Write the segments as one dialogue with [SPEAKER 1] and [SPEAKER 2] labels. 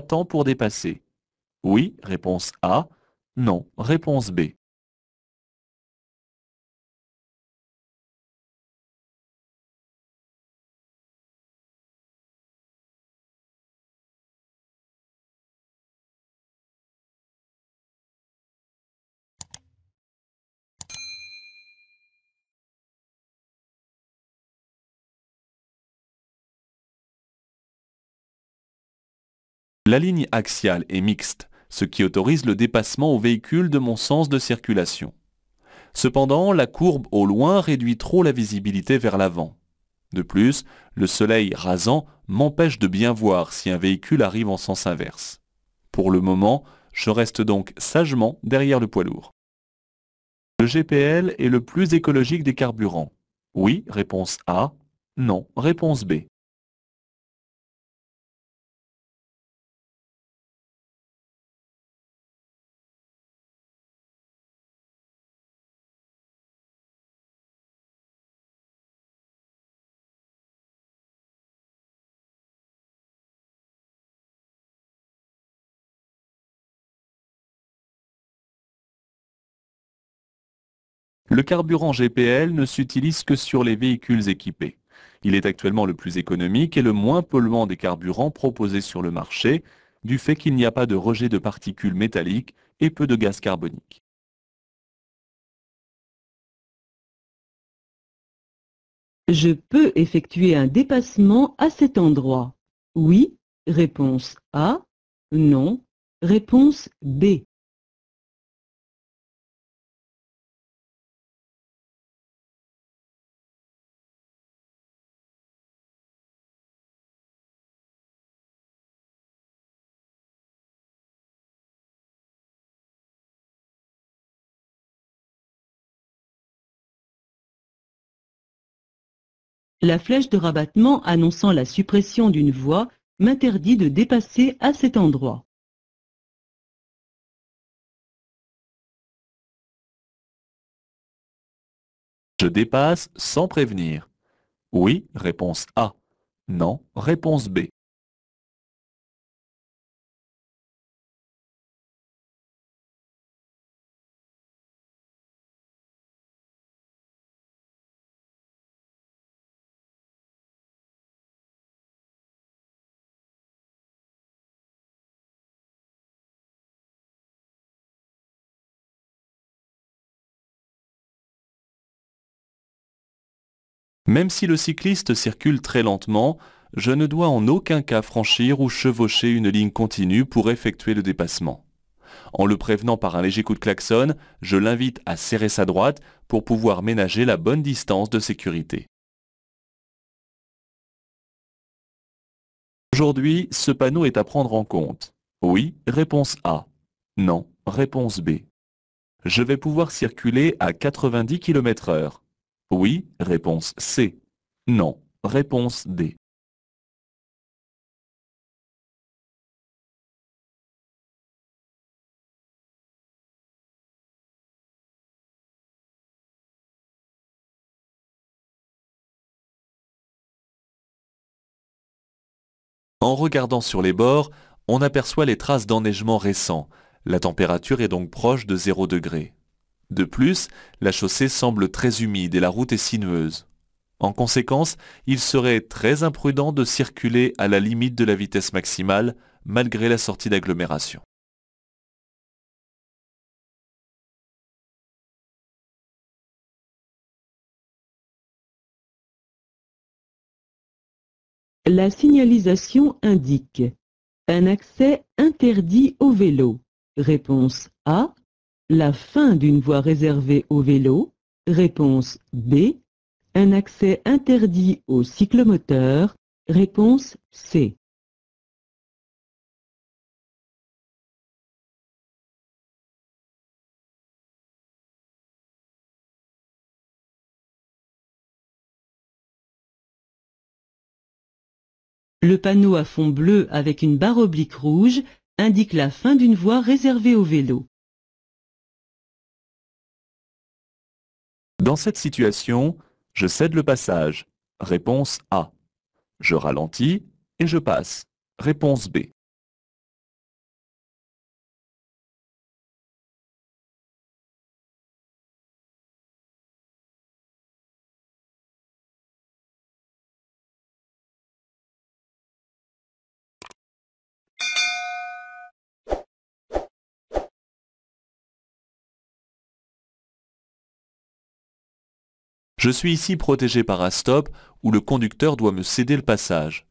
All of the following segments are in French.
[SPEAKER 1] Temps pour dépasser. Oui, réponse A. Non, réponse B. La ligne axiale est mixte, ce qui autorise le dépassement au véhicule de
[SPEAKER 2] mon sens de circulation. Cependant, la courbe au loin réduit trop la visibilité vers l'avant. De plus, le soleil rasant m'empêche de bien voir si un véhicule arrive en sens inverse. Pour le moment, je reste donc sagement derrière le poids lourd. Le GPL est le plus écologique des carburants. Oui,
[SPEAKER 1] réponse A. Non, réponse B. Le carburant GPL ne s'utilise que sur les
[SPEAKER 2] véhicules équipés. Il est actuellement le plus économique et le moins polluant des carburants proposés
[SPEAKER 1] sur le marché, du fait qu'il n'y a pas de rejet de particules métalliques et peu de gaz carbonique.
[SPEAKER 3] Je peux effectuer un dépassement à cet endroit. Oui, réponse A. Non, réponse B. La flèche de rabattement annonçant la suppression d'une voie m'interdit de dépasser à cet endroit.
[SPEAKER 1] Je dépasse sans prévenir. Oui, réponse A. Non, réponse B. Même si le cycliste circule très lentement, je ne dois en aucun cas franchir ou
[SPEAKER 2] chevaucher une ligne continue pour effectuer le dépassement. En le prévenant par un léger coup de klaxon, je l'invite à serrer sa droite pour pouvoir ménager la bonne distance de sécurité.
[SPEAKER 1] Aujourd'hui, ce panneau est à prendre en compte. Oui, réponse A. Non, réponse B.
[SPEAKER 2] Je vais pouvoir circuler à 90 km heure. Oui, réponse
[SPEAKER 1] C. Non, réponse D. En regardant sur
[SPEAKER 2] les bords, on aperçoit les traces d'enneigement récent. La température est donc proche de 0 degré. De plus, la chaussée semble très humide et la route est sinueuse. En conséquence, il serait très imprudent de circuler à la limite de la vitesse maximale
[SPEAKER 1] malgré la sortie d'agglomération.
[SPEAKER 3] La signalisation indique un accès interdit au vélo. Réponse A. La fin d'une voie réservée au vélo. Réponse B. Un accès interdit au cyclomoteur. Réponse C.
[SPEAKER 1] Le panneau à fond bleu avec une
[SPEAKER 3] barre oblique rouge indique la fin d'une voie réservée au vélo.
[SPEAKER 1] Dans cette situation, je cède le passage. Réponse A. Je ralentis et je passe. Réponse B. Je suis ici protégé par
[SPEAKER 2] un stop où le conducteur doit me céder le passage.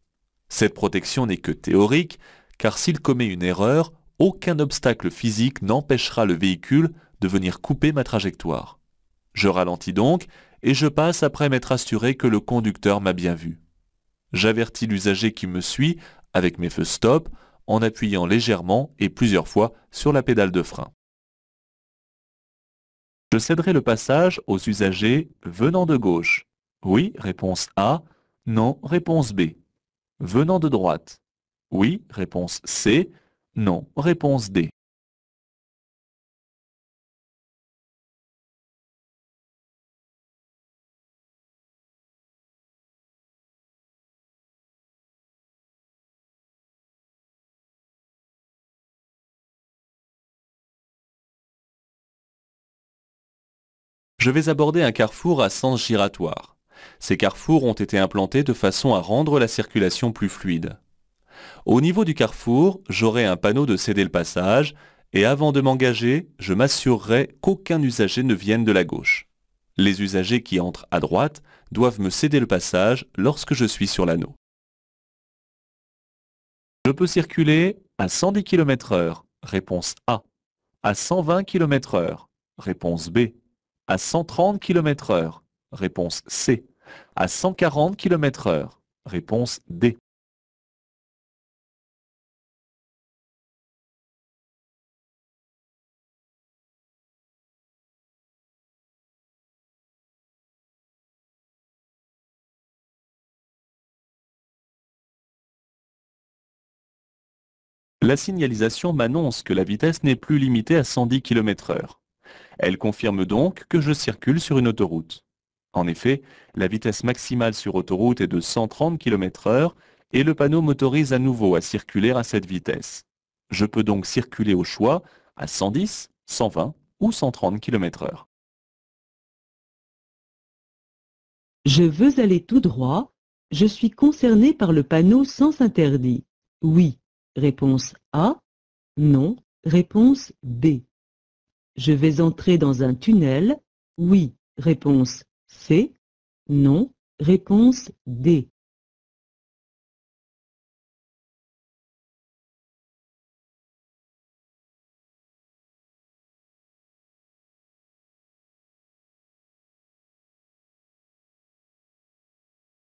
[SPEAKER 2] Cette protection n'est que théorique, car s'il commet une erreur, aucun obstacle physique n'empêchera le véhicule de venir couper ma trajectoire. Je ralentis donc et je passe après m'être assuré que le conducteur m'a bien vu. J'avertis l'usager qui me suit avec mes feux stop en appuyant légèrement et plusieurs fois sur la pédale de frein. Je céderai le passage aux usagers venant de gauche. Oui, réponse A. Non, réponse B. Venant de droite. Oui,
[SPEAKER 1] réponse C. Non, réponse D. je vais aborder un carrefour à sens giratoire. Ces
[SPEAKER 2] carrefours ont été implantés de façon à rendre la circulation plus fluide. Au niveau du carrefour, j'aurai un panneau de céder le passage et avant de m'engager, je m'assurerai qu'aucun usager ne vienne de la gauche. Les usagers qui entrent à droite doivent me céder le passage lorsque je suis sur l'anneau. Je peux circuler à 110 km/h, réponse A. À 120 km/h, réponse B. À 130 km heure. Réponse C.
[SPEAKER 1] À 140 km heure. Réponse D. La signalisation m'annonce que la vitesse n'est plus limitée à 110 km heure.
[SPEAKER 2] Elle confirme donc que je circule sur une autoroute. En effet, la vitesse maximale sur autoroute est de 130 km h et le panneau m'autorise à nouveau à circuler à cette vitesse. Je peux donc circuler au choix à 110, 120 ou
[SPEAKER 3] 130 km h Je veux aller tout droit. Je suis concerné par le panneau sans interdit. Oui. Réponse A. Non. Réponse B. Je vais entrer dans un tunnel. Oui. Réponse C. Non.
[SPEAKER 1] Réponse D.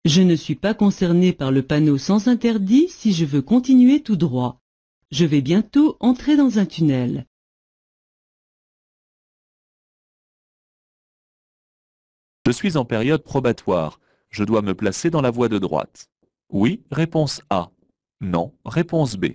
[SPEAKER 3] Je ne suis pas concerné par le panneau sans interdit si je veux continuer tout droit. Je vais bientôt entrer dans un tunnel.
[SPEAKER 1] Je suis en période probatoire. Je dois me placer dans la voie de droite. Oui, réponse A. Non, réponse B.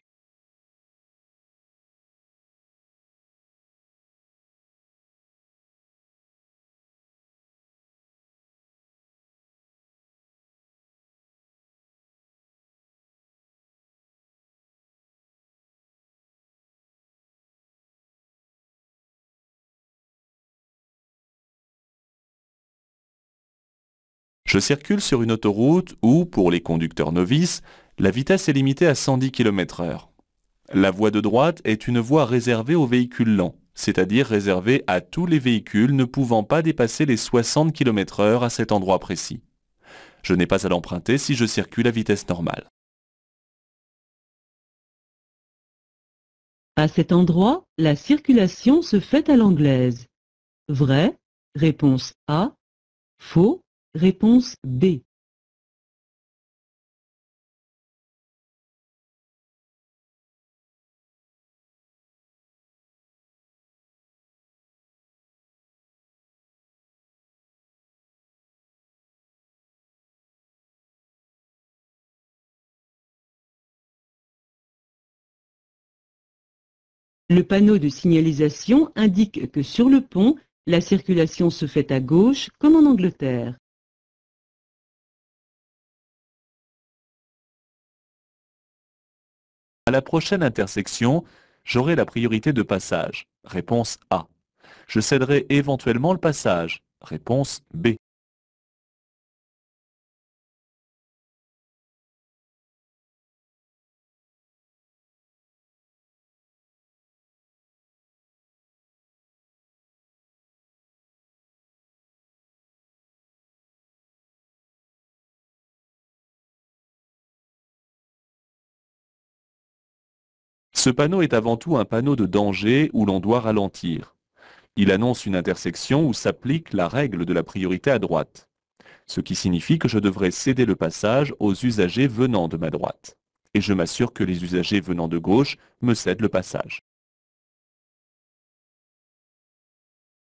[SPEAKER 1] Je circule
[SPEAKER 2] sur une autoroute où, pour les conducteurs novices, la vitesse est limitée à 110 km/h. La voie de droite est une voie réservée aux véhicules lents, c'est-à-dire réservée à tous les véhicules ne pouvant pas dépasser les 60 km/h à cet endroit précis. Je n'ai pas à l'emprunter si je circule à vitesse normale.
[SPEAKER 3] À cet endroit, la circulation se fait à l'anglaise. Vrai, réponse A. Faux, Réponse B. Le panneau de signalisation indique que sur le pont, la circulation se fait à gauche comme en Angleterre.
[SPEAKER 1] À la prochaine intersection, j'aurai la priorité de passage. Réponse A. Je céderai éventuellement le passage. Réponse B. Ce panneau est avant tout un panneau de danger où l'on doit ralentir. Il
[SPEAKER 2] annonce une intersection où s'applique la règle de la priorité à droite, ce qui signifie que je devrais céder le passage aux usagers venant de ma droite. Et je m'assure que les usagers venant de gauche me cèdent le passage.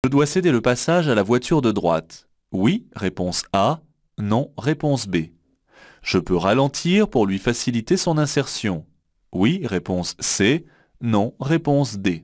[SPEAKER 2] Je dois céder le passage à la voiture de droite. Oui, réponse A. Non, réponse B. Je peux ralentir pour lui faciliter son insertion. Oui,
[SPEAKER 1] réponse C. Non, réponse D.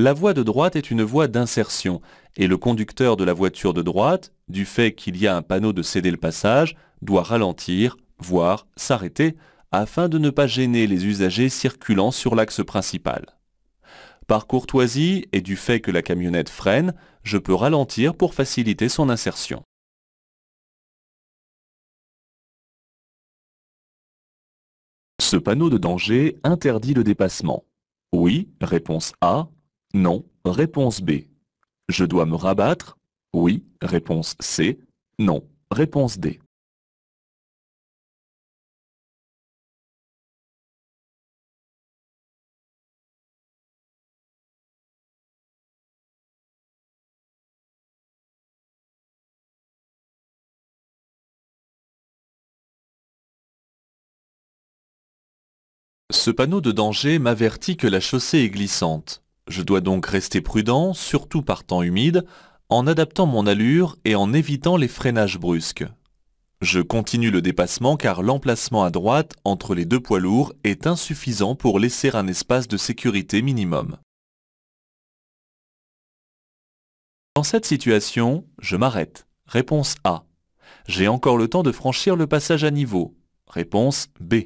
[SPEAKER 1] La voie de droite est une voie d'insertion et le
[SPEAKER 2] conducteur de la voiture de droite, du fait qu'il y a un panneau de céder le passage, doit ralentir, voire s'arrêter, afin de ne pas gêner les usagers circulant sur l'axe principal. Par courtoisie et du fait que la camionnette freine, je peux
[SPEAKER 1] ralentir pour faciliter son insertion. Ce panneau de danger interdit le dépassement.
[SPEAKER 2] Oui, réponse A, non. Réponse B. Je dois me rabattre
[SPEAKER 1] Oui. Réponse C. Non. Réponse D. Ce panneau de danger m'avertit
[SPEAKER 2] que la chaussée est glissante. Je dois donc rester prudent, surtout par temps humide, en adaptant mon allure et en évitant les freinages brusques. Je continue le dépassement car l'emplacement à droite entre les deux poids lourds est insuffisant pour laisser un espace de sécurité minimum. Dans cette situation, je m'arrête. Réponse A. J'ai encore le temps de franchir le passage à
[SPEAKER 1] niveau. Réponse B.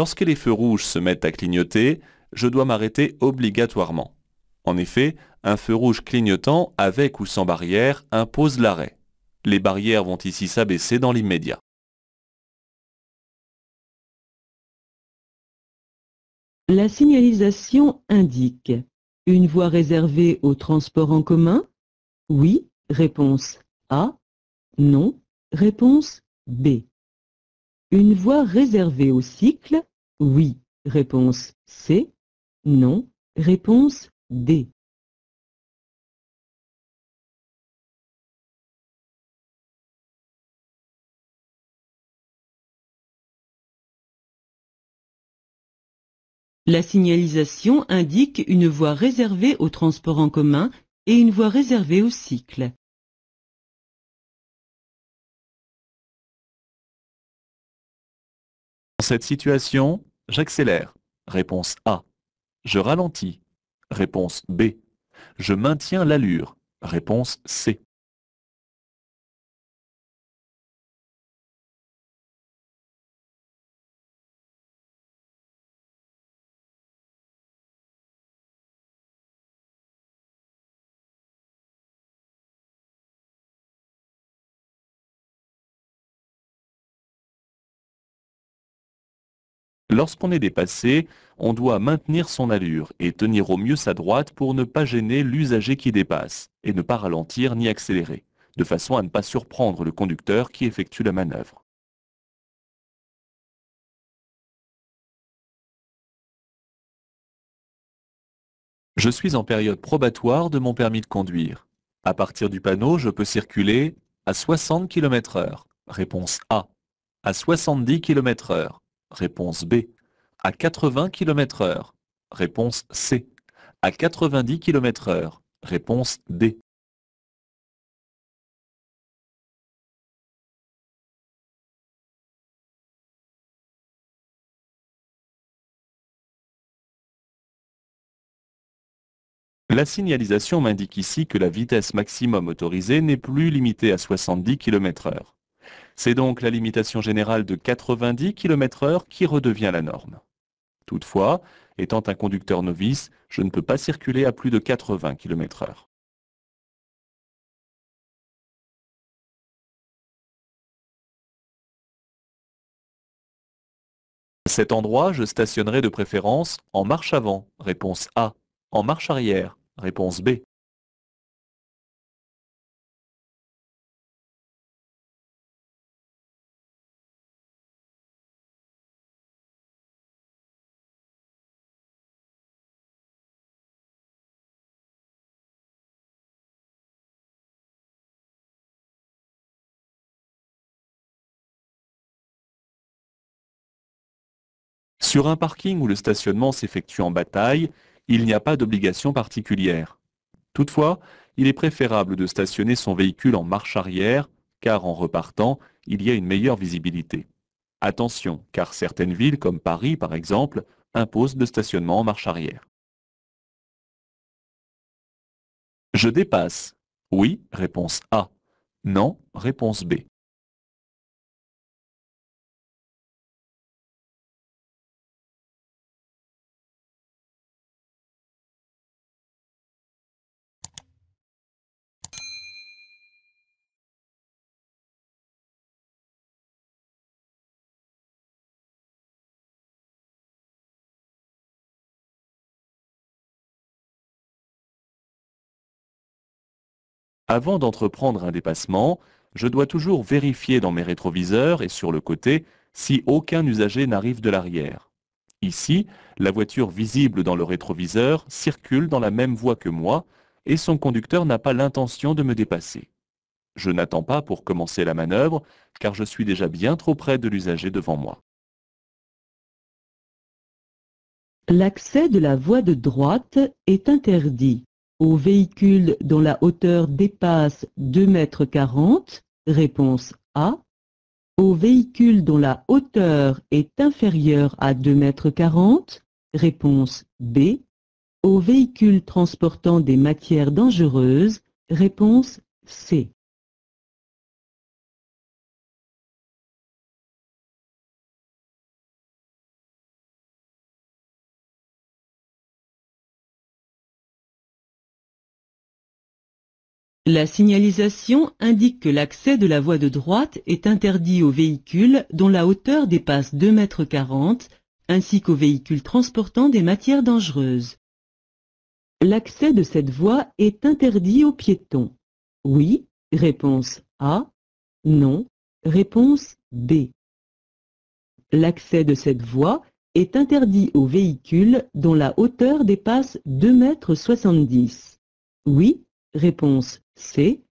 [SPEAKER 1] Lorsque les feux rouges se mettent à clignoter, je dois m'arrêter obligatoirement.
[SPEAKER 2] En effet, un feu rouge clignotant avec ou sans barrière impose l'arrêt.
[SPEAKER 1] Les barrières vont ici s'abaisser dans l'immédiat.
[SPEAKER 3] La signalisation indique une voie réservée au transport en commun Oui, réponse A. Non, réponse B. Une voie réservée au cycle Oui. Réponse C. Non. Réponse D. La signalisation indique une voie réservée au transport en commun et une voie réservée au cycle.
[SPEAKER 1] cette situation, j'accélère. Réponse A. Je ralentis. Réponse B. Je maintiens l'allure. Réponse C. Lorsqu'on est dépassé, on doit maintenir son allure et tenir au mieux sa droite
[SPEAKER 2] pour ne pas gêner l'usager qui dépasse, et ne pas ralentir ni accélérer, de façon à ne pas
[SPEAKER 1] surprendre le conducteur qui effectue la manœuvre. Je suis en période probatoire de mon permis de conduire. À partir du panneau, je peux circuler
[SPEAKER 2] à 60 km h Réponse A. À 70 km h Réponse B. À 80 km h Réponse C. À
[SPEAKER 1] 90 km heure. Réponse D. La signalisation m'indique ici que la vitesse maximum autorisée n'est plus limitée à
[SPEAKER 2] 70 km heure. C'est donc la limitation générale de 90 km/h qui redevient la norme. Toutefois, étant un conducteur novice, je ne peux pas circuler
[SPEAKER 1] à plus de 80 km/h. Cet endroit, je stationnerai de préférence en marche avant, réponse A, en marche arrière, réponse B. Sur un parking où le stationnement s'effectue en bataille, il n'y a pas d'obligation
[SPEAKER 2] particulière. Toutefois, il est préférable de stationner son véhicule en marche arrière, car en repartant, il y a une meilleure visibilité. Attention, car certaines villes, comme Paris par exemple, imposent le stationnement en marche arrière.
[SPEAKER 1] Je dépasse. Oui, réponse A. Non, réponse B. Avant d'entreprendre un dépassement,
[SPEAKER 2] je dois toujours vérifier dans mes rétroviseurs et sur le côté si aucun usager n'arrive de l'arrière. Ici, la voiture visible dans le rétroviseur circule dans la même voie que moi et son conducteur n'a pas l'intention de me dépasser. Je n'attends pas pour commencer la manœuvre car je suis déjà bien trop près de l'usager devant moi.
[SPEAKER 3] L'accès de la voie de droite est interdit aux véhicules dont la hauteur dépasse 2,40 m Réponse A. Aux véhicules dont la hauteur est inférieure à 2,40 m Réponse B. Aux véhicules transportant des matières dangereuses Réponse C. La signalisation indique que l'accès de la voie de droite est interdit aux véhicules dont la hauteur dépasse 2,40 m ainsi qu'aux véhicules transportant des matières dangereuses. L'accès de cette voie est interdit aux piétons. Oui, réponse A. Non, réponse B. L'accès de cette voie est interdit aux véhicules dont la hauteur dépasse 2,70 m. Oui, Réponse C.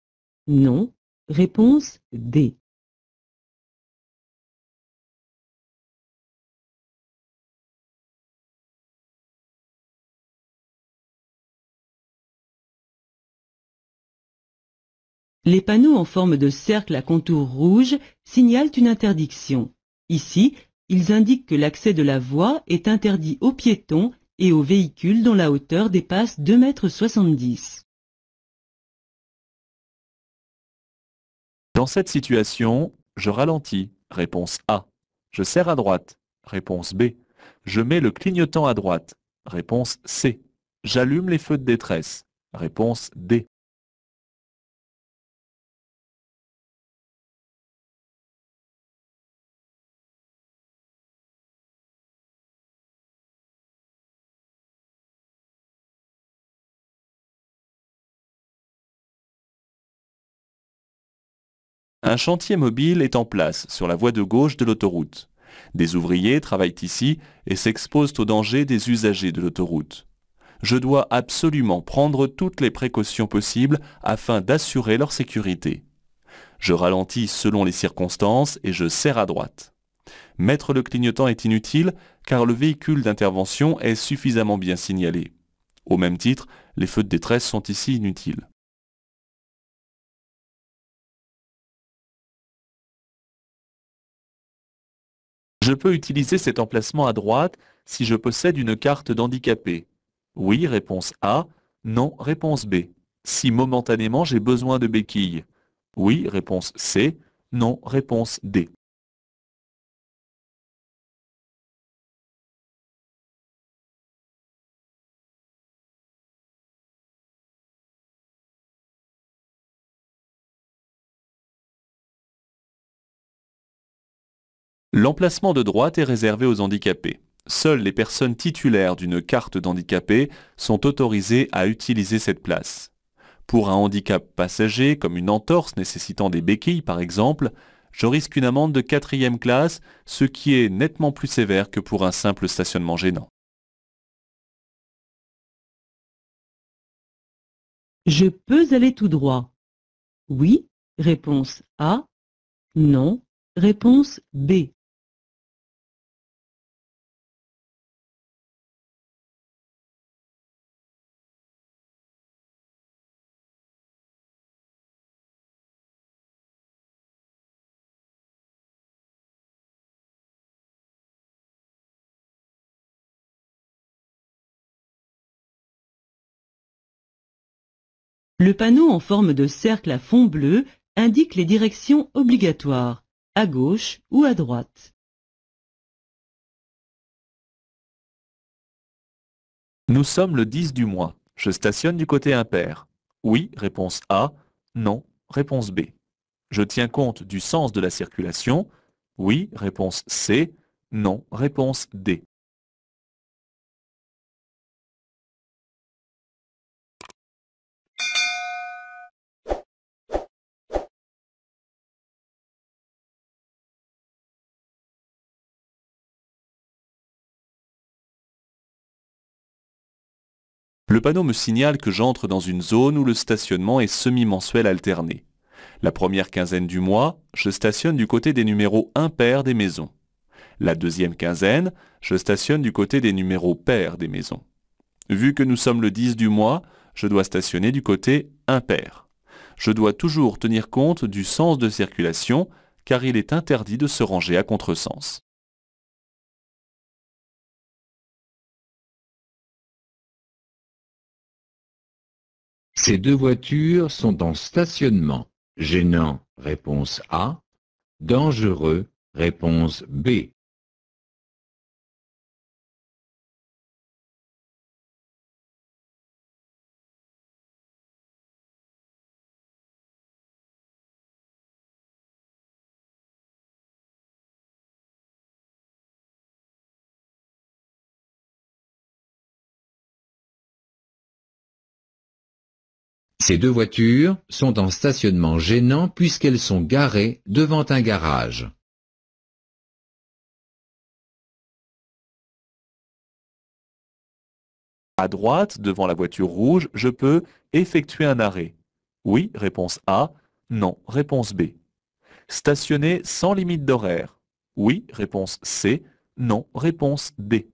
[SPEAKER 3] Non.
[SPEAKER 1] Réponse D.
[SPEAKER 3] Les panneaux en forme de cercle à contour rouge signalent une interdiction. Ici, ils indiquent que l'accès de la voie est interdit aux piétons et aux véhicules dont la hauteur dépasse 2,70 m.
[SPEAKER 1] Dans cette situation, je ralentis. Réponse A. Je serre à droite.
[SPEAKER 2] Réponse B. Je mets le clignotant à droite. Réponse C. J'allume les feux de
[SPEAKER 1] détresse. Réponse D. un chantier mobile est en place sur la voie de gauche de l'autoroute. Des ouvriers travaillent
[SPEAKER 2] ici et s'exposent aux dangers des usagers de l'autoroute. Je dois absolument prendre toutes les précautions possibles afin d'assurer leur sécurité. Je ralentis selon les circonstances et je serre à droite. Mettre le clignotant est inutile car le véhicule d'intervention est suffisamment bien signalé. Au même titre,
[SPEAKER 1] les feux de détresse sont ici inutiles. Je peux utiliser cet
[SPEAKER 2] emplacement à droite si je possède une carte d'handicapé. Oui, réponse A. Non, réponse B. Si momentanément j'ai besoin de béquilles. Oui, réponse
[SPEAKER 1] C. Non, réponse D. L'emplacement de droite est réservé aux
[SPEAKER 2] handicapés. Seules les personnes titulaires d'une carte d'handicapé sont autorisées à utiliser cette place. Pour un handicap passager, comme une entorse nécessitant des béquilles par exemple, je risque une amende de quatrième classe, ce qui est nettement plus sévère
[SPEAKER 1] que pour un simple stationnement gênant. Je peux aller tout droit. Oui, réponse A. Non, réponse B.
[SPEAKER 3] Le panneau en forme de cercle à fond bleu indique les directions obligatoires, à gauche ou à droite.
[SPEAKER 1] Nous sommes le 10 du mois. Je
[SPEAKER 2] stationne du côté impair. Oui, réponse A. Non, réponse B. Je
[SPEAKER 1] tiens compte du sens de la circulation. Oui, réponse C. Non, réponse D. Le panneau me signale
[SPEAKER 2] que j'entre dans une zone où le stationnement est semi-mensuel alterné. La première quinzaine du mois, je stationne du côté des numéros impairs des maisons. La deuxième quinzaine, je stationne du côté des numéros pairs des maisons. Vu que nous sommes le 10 du mois, je dois stationner du côté impair. Je dois toujours tenir compte du sens de
[SPEAKER 1] circulation car il est interdit de se ranger à contresens. Ces deux voitures sont en stationnement. Gênant, réponse A. Dangereux, réponse B. Ces deux voitures sont en stationnement gênant puisqu'elles sont garées devant un garage. À droite, devant la voiture rouge,
[SPEAKER 2] je peux effectuer un arrêt. Oui, réponse A. Non, réponse B.
[SPEAKER 1] Stationner sans limite d'horaire. Oui, réponse C. Non, réponse D.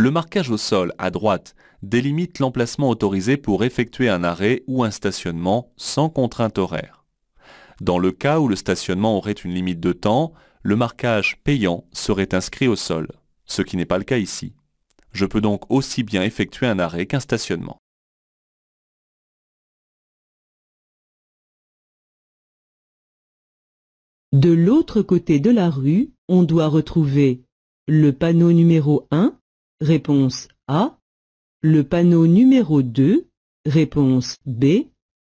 [SPEAKER 1] Le marquage au sol
[SPEAKER 2] à droite délimite l'emplacement autorisé pour effectuer un arrêt ou un stationnement sans contrainte horaire. Dans le cas où le stationnement aurait une limite de temps, le marquage payant serait inscrit au sol, ce qui n'est pas le cas ici. Je peux donc aussi
[SPEAKER 1] bien effectuer un arrêt qu'un stationnement.
[SPEAKER 3] De l'autre côté de la rue, on doit retrouver le panneau numéro 1 Réponse A. Le panneau numéro 2. Réponse B.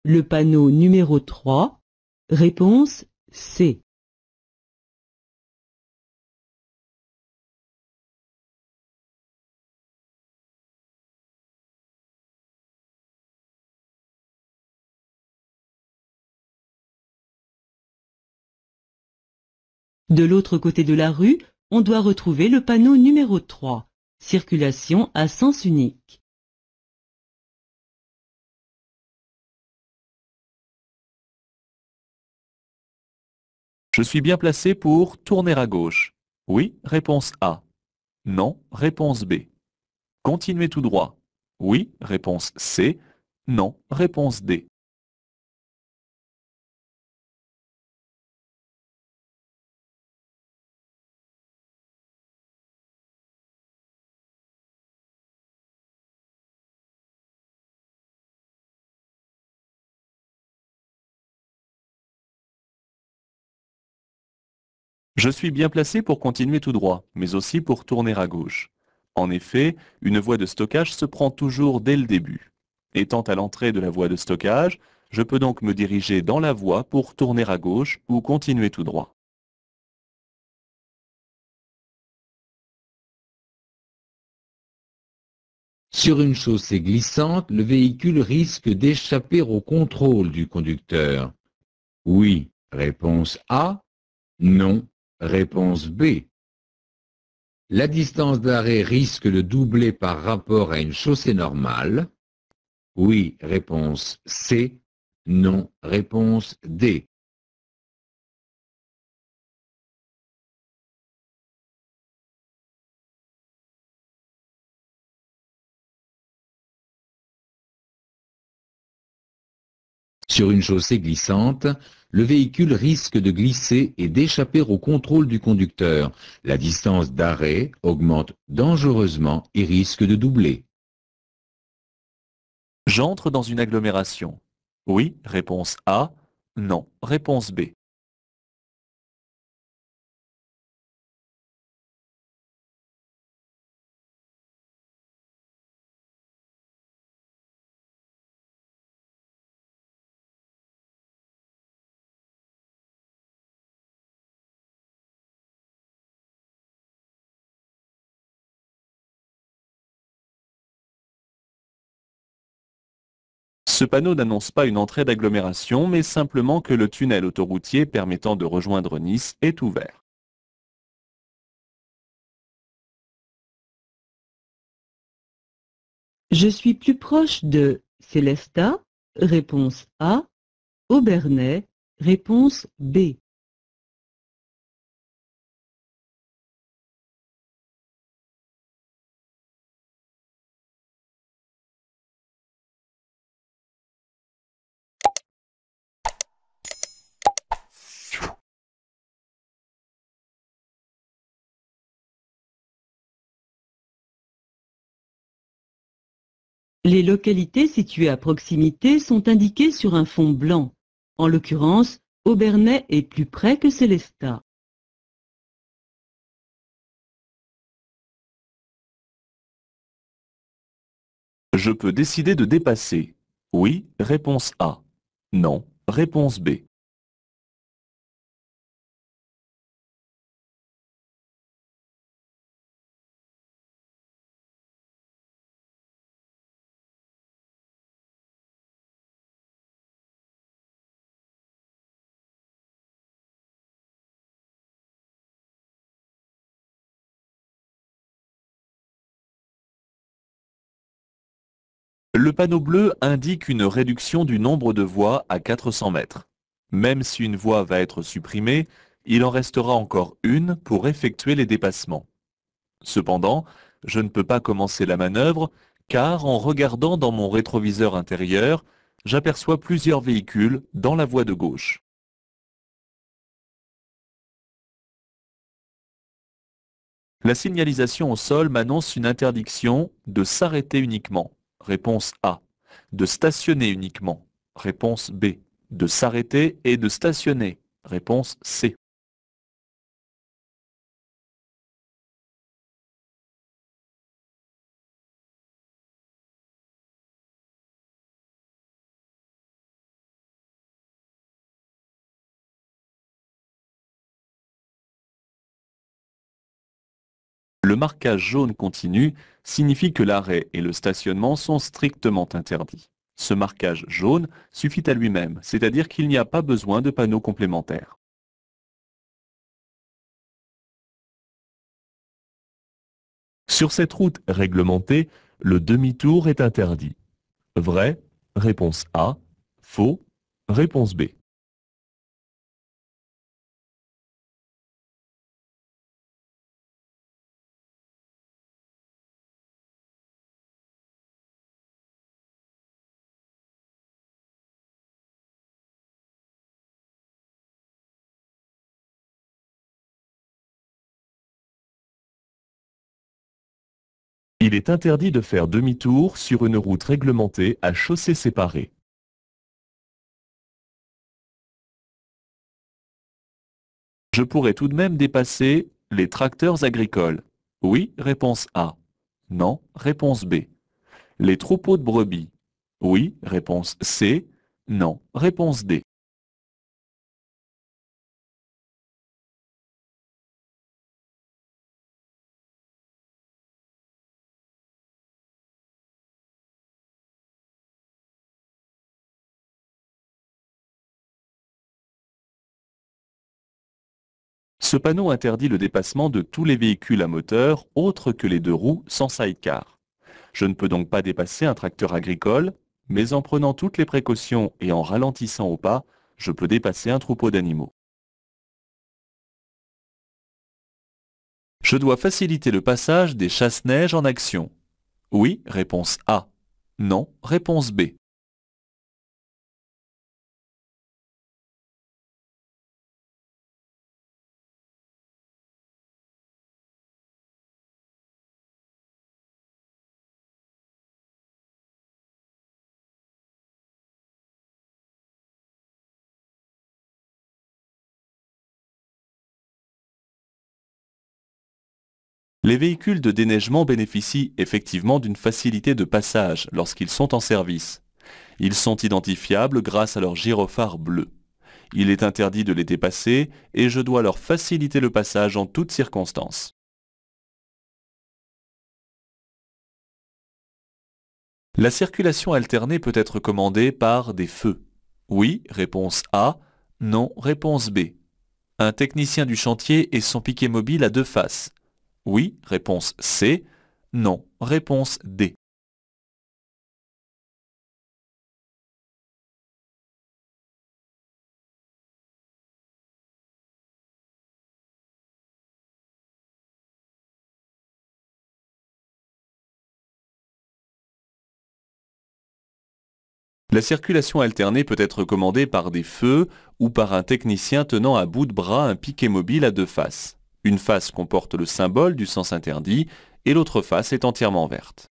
[SPEAKER 3] Le panneau numéro 3. Réponse C.
[SPEAKER 1] De l'autre côté de la rue, on doit retrouver le panneau numéro 3 circulation à sens unique Je suis bien placé pour tourner
[SPEAKER 2] à gauche. Oui, réponse A. Non, réponse B. Continuez
[SPEAKER 1] tout droit. Oui, réponse C. Non, réponse D. Je suis bien placé pour continuer tout droit, mais aussi pour tourner à gauche. En effet, une voie de
[SPEAKER 2] stockage se prend toujours dès le début. Étant à l'entrée de la voie de stockage, je peux donc
[SPEAKER 1] me diriger dans la voie pour tourner à gauche ou continuer tout droit. Sur une chaussée glissante, le véhicule risque d'échapper au contrôle du
[SPEAKER 2] conducteur. Oui, réponse A. Non, Réponse B. La distance d'arrêt risque de doubler par rapport
[SPEAKER 1] à une chaussée normale. Oui, réponse C. Non, réponse D. Sur une chaussée glissante, le véhicule risque de glisser et d'échapper au contrôle du
[SPEAKER 2] conducteur. La distance d'arrêt augmente dangereusement et risque de doubler.
[SPEAKER 1] J'entre dans une agglomération. Oui, réponse A. Non, réponse B. Ce panneau n'annonce pas une entrée d'agglomération, mais simplement que le tunnel autoroutier permettant de rejoindre Nice est ouvert. Je suis plus proche de Célesta, réponse A, Aubernais, réponse B.
[SPEAKER 3] Les localités situées à proximité sont indiquées sur un fond blanc. En l'occurrence, Aubernais est plus près que Célestat.
[SPEAKER 1] Je peux décider de dépasser. Oui, réponse A. Non, réponse B. Le panneau bleu indique une réduction du nombre de voies à
[SPEAKER 2] 400 mètres. Même si une voie va être supprimée, il en restera encore une pour effectuer les dépassements. Cependant, je ne peux pas commencer la manœuvre car en regardant dans mon rétroviseur intérieur, j'aperçois plusieurs véhicules
[SPEAKER 1] dans la voie de gauche. La signalisation au sol m'annonce une interdiction de s'arrêter
[SPEAKER 2] uniquement. Réponse A. De stationner uniquement. Réponse B.
[SPEAKER 1] De s'arrêter et de stationner. Réponse C. marquage jaune continu signifie que l'arrêt et
[SPEAKER 2] le stationnement sont strictement interdits. Ce marquage jaune suffit à lui-même,
[SPEAKER 1] c'est-à-dire qu'il n'y a pas besoin de panneaux complémentaires. Sur cette route réglementée, le demi-tour est interdit. Vrai, réponse A. Faux, réponse B. Il est interdit de faire demi-tour sur une route réglementée à chaussée séparée. Je pourrais tout de même dépasser
[SPEAKER 2] les tracteurs agricoles. Oui, réponse A. Non, réponse B.
[SPEAKER 1] Les troupeaux de brebis. Oui, réponse C. Non, réponse D. Ce panneau interdit le
[SPEAKER 2] dépassement de tous les véhicules à moteur autres que les deux roues sans sidecar. Je ne peux donc pas dépasser un tracteur agricole, mais en prenant toutes les précautions et en ralentissant au pas, je peux dépasser un troupeau d'animaux. Je dois faciliter le passage des chasse-neige en action. Oui,
[SPEAKER 1] réponse A. Non, réponse B. les véhicules de déneigement bénéficient effectivement d'une facilité
[SPEAKER 2] de passage lorsqu'ils sont en service. Ils sont identifiables grâce à leur gyrophare bleu. Il est interdit de les dépasser et je dois leur faciliter le passage en toutes
[SPEAKER 1] circonstances. La circulation alternée peut être commandée par des feux. Oui,
[SPEAKER 2] réponse A. Non, réponse B. Un technicien du chantier et son piquet
[SPEAKER 1] mobile à deux faces. Oui, réponse C. Non, réponse D. La circulation alternée peut être commandée par
[SPEAKER 2] des feux ou par un technicien tenant à bout de bras un piquet mobile à deux faces. Une face comporte le symbole du sens interdit et l'autre face est entièrement verte.